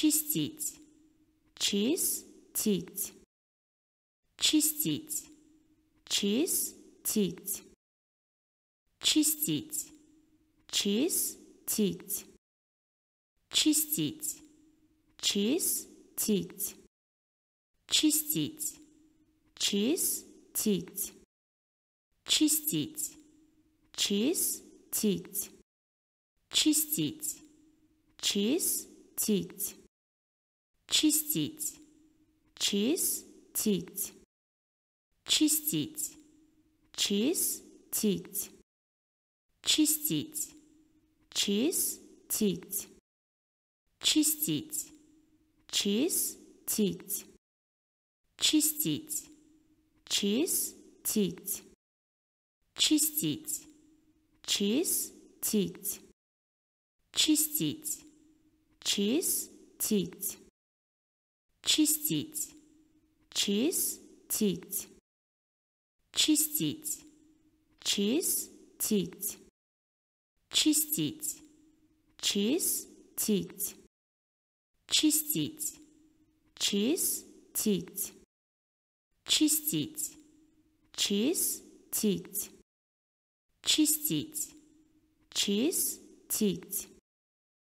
чистить, чистить, чистить, чистить, чистить, чистить, чистить, чистить, чистить, чистить, чистить, чистить, чистить, чистить чистить, чистить, чистить, чистить, чистить, чистить, чистить, чистить, чистить, чистить, чистить, чистить, чистить, чистить чистить, чистить, чистить, чистить, чистить, чистить, чистить, чистить, чистить, чистить, чистить, чистить.